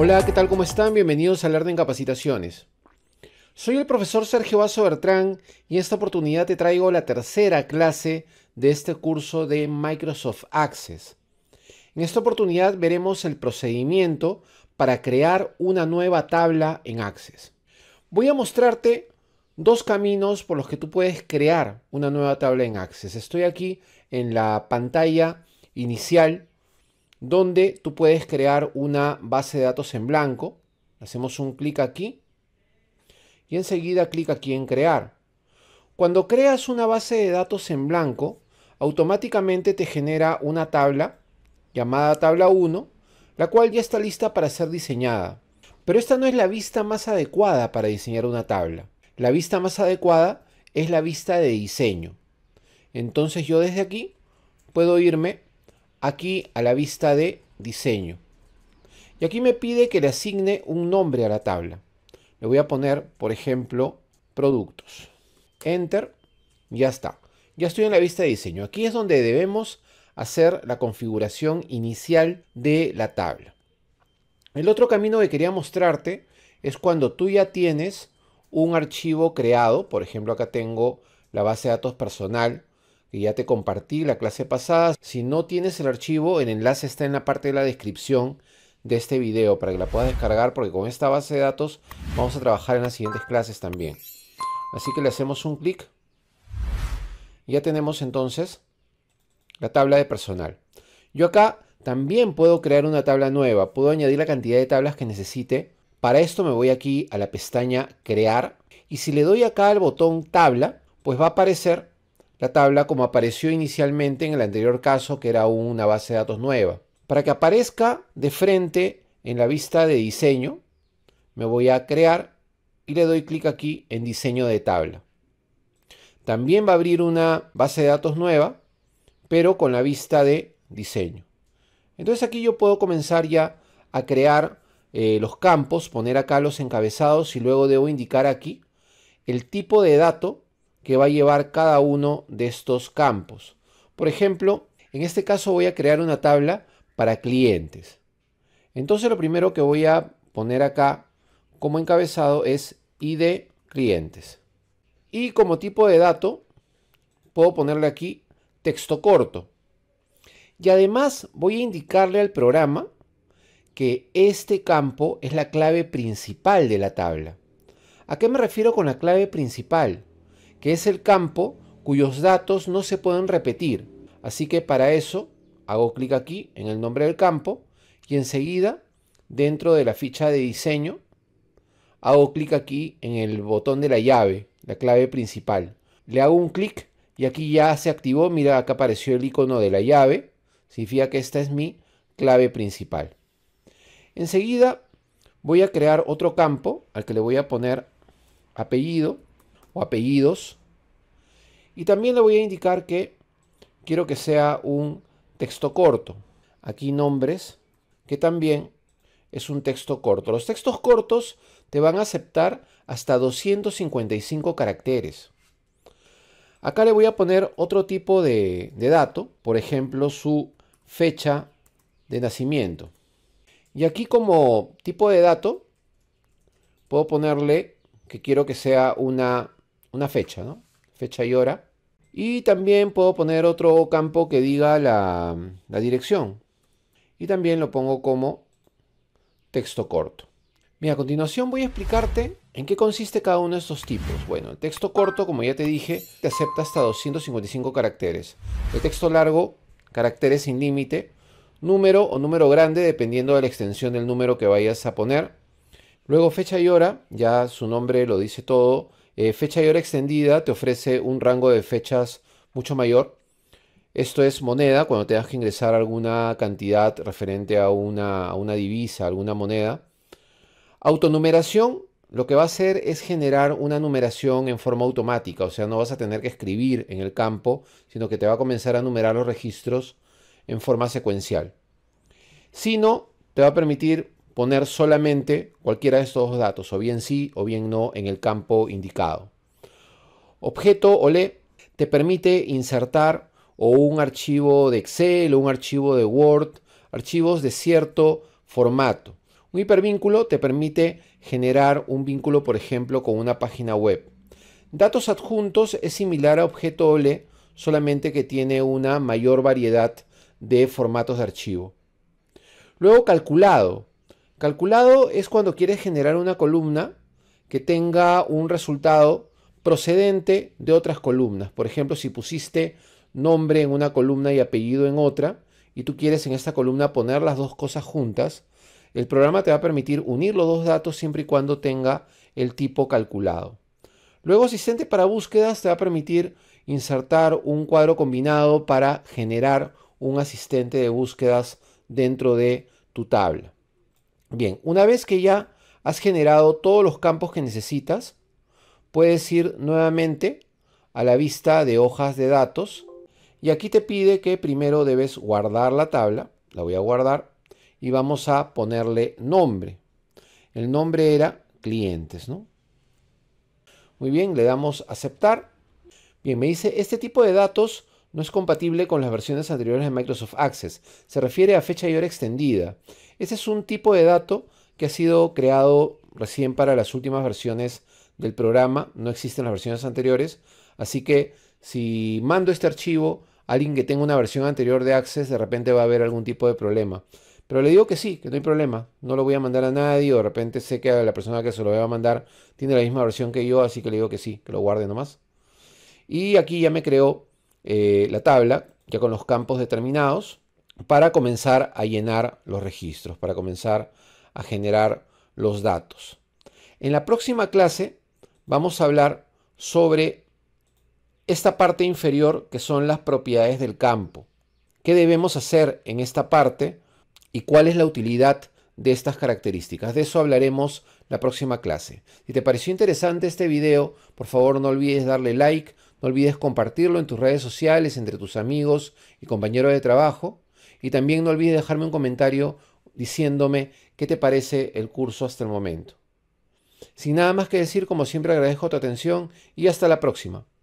Hola, ¿qué tal? ¿Cómo están? Bienvenidos a Learn Capacitaciones. Soy el profesor Sergio Vaso Bertrán y en esta oportunidad te traigo la tercera clase de este curso de Microsoft Access. En esta oportunidad veremos el procedimiento para crear una nueva tabla en Access. Voy a mostrarte dos caminos por los que tú puedes crear una nueva tabla en Access. Estoy aquí en la pantalla inicial donde tú puedes crear una base de datos en blanco. Hacemos un clic aquí y enseguida clic aquí en crear. Cuando creas una base de datos en blanco, automáticamente te genera una tabla llamada tabla 1, la cual ya está lista para ser diseñada. Pero esta no es la vista más adecuada para diseñar una tabla. La vista más adecuada es la vista de diseño. Entonces yo desde aquí puedo irme aquí a la vista de diseño. Y aquí me pide que le asigne un nombre a la tabla. Le voy a poner, por ejemplo, productos. Enter. Ya está. Ya estoy en la vista de diseño. Aquí es donde debemos hacer la configuración inicial de la tabla. El otro camino que quería mostrarte es cuando tú ya tienes un archivo creado. Por ejemplo, acá tengo la base de datos personal que ya te compartí la clase pasada. Si no tienes el archivo, el enlace está en la parte de la descripción de este video para que la puedas descargar porque con esta base de datos vamos a trabajar en las siguientes clases también. Así que le hacemos un clic. Ya tenemos entonces la tabla de personal. Yo acá también puedo crear una tabla nueva. Puedo añadir la cantidad de tablas que necesite. Para esto me voy aquí a la pestaña crear. Y si le doy acá al botón tabla, pues va a aparecer la tabla como apareció inicialmente en el anterior caso, que era una base de datos nueva. Para que aparezca de frente en la vista de diseño, me voy a crear y le doy clic aquí en diseño de tabla. También va a abrir una base de datos nueva, pero con la vista de diseño. Entonces aquí yo puedo comenzar ya a crear eh, los campos, poner acá los encabezados y luego debo indicar aquí el tipo de dato que va a llevar cada uno de estos campos. Por ejemplo, en este caso voy a crear una tabla para clientes. Entonces lo primero que voy a poner acá como encabezado es ID clientes. Y como tipo de dato puedo ponerle aquí texto corto. Y además voy a indicarle al programa que este campo es la clave principal de la tabla. ¿A qué me refiero con la clave principal? que es el campo cuyos datos no se pueden repetir. Así que para eso hago clic aquí en el nombre del campo y enseguida dentro de la ficha de diseño hago clic aquí en el botón de la llave, la clave principal. Le hago un clic y aquí ya se activó, mira acá apareció el icono de la llave, significa que esta es mi clave principal. Enseguida voy a crear otro campo al que le voy a poner apellido apellidos. Y también le voy a indicar que quiero que sea un texto corto. Aquí nombres, que también es un texto corto. Los textos cortos te van a aceptar hasta 255 caracteres. Acá le voy a poner otro tipo de, dato, por ejemplo su fecha de nacimiento. Y aquí como tipo de dato puedo ponerle que quiero que sea una una fecha, ¿no? Fecha y hora. Y también puedo poner otro campo que diga la, dirección. Y también lo pongo como texto corto. Mira, a continuación voy a explicarte en qué consiste cada uno de estos tipos. Bueno, el texto corto, como ya te dije, te acepta hasta 255 caracteres. El texto largo, caracteres sin límite, número o número grande dependiendo de la extensión del número que vayas a poner. Luego fecha y hora, ya su nombre lo dice todo, eh, fecha y hora extendida te ofrece un rango de fechas mucho mayor. Esto es moneda, cuando tengas que ingresar alguna cantidad referente a una, a una divisa, alguna moneda. Autonumeración lo que va a hacer es generar una numeración en forma automática, o sea, no vas a tener que escribir en el campo, sino que te va a comenzar a numerar los registros en forma secuencial. Sino te va a permitir poner solamente cualquiera de estos datos, o bien sí o bien no, en el campo indicado. Objeto OLE te permite insertar o un archivo de Excel o un archivo de Word, archivos de cierto formato. Un hipervínculo te permite generar un vínculo, por ejemplo, con una página web. Datos adjuntos es similar a objeto OLE, solamente que tiene una mayor variedad de formatos de archivo. Luego calculado Calculado es cuando quieres generar una columna que tenga un resultado procedente de otras columnas. Por ejemplo, si pusiste nombre en una columna y apellido en otra, y tú quieres en esta columna poner las dos cosas juntas, el programa te va a permitir unir los dos datos siempre y cuando tenga el tipo calculado. Luego asistente para búsquedas te va a permitir insertar un cuadro combinado para generar un asistente de búsquedas dentro de tu tabla. Bien, una vez que ya has generado todos los campos que necesitas, puedes ir nuevamente a la vista de hojas de datos y aquí te pide que primero debes guardar la tabla, la voy a guardar y vamos a ponerle nombre. El nombre era clientes, ¿no? Muy bien, le damos aceptar. Bien, me dice, este tipo de datos no es compatible con las versiones anteriores de Microsoft Access. Se refiere a fecha y hora extendida. ese es un tipo de dato que ha sido creado recién para las últimas versiones del programa. No existen las versiones anteriores. Así que si mando este archivo a alguien que tenga una versión anterior de Access, de repente va a haber algún tipo de problema. Pero le digo que sí, que no hay problema. No lo voy a mandar a nadie. de repente sé que la persona que se lo va a mandar tiene la misma versión que yo. Así que le digo que sí, que lo guarde nomás. Y aquí ya me creó eh, la tabla, ya con los campos determinados, para comenzar a llenar los registros, para comenzar a generar los datos. En la próxima clase vamos a hablar sobre esta parte inferior que son las propiedades del campo. ¿Qué debemos hacer en esta parte y cuál es la utilidad de estas características? De eso hablaremos la próxima clase. Si te pareció interesante este video, por favor no olvides darle like, no olvides compartirlo en tus redes sociales, entre tus amigos y compañeros de trabajo. Y también no olvides dejarme un comentario diciéndome qué te parece el curso hasta el momento. Sin nada más que decir, como siempre agradezco tu atención y hasta la próxima.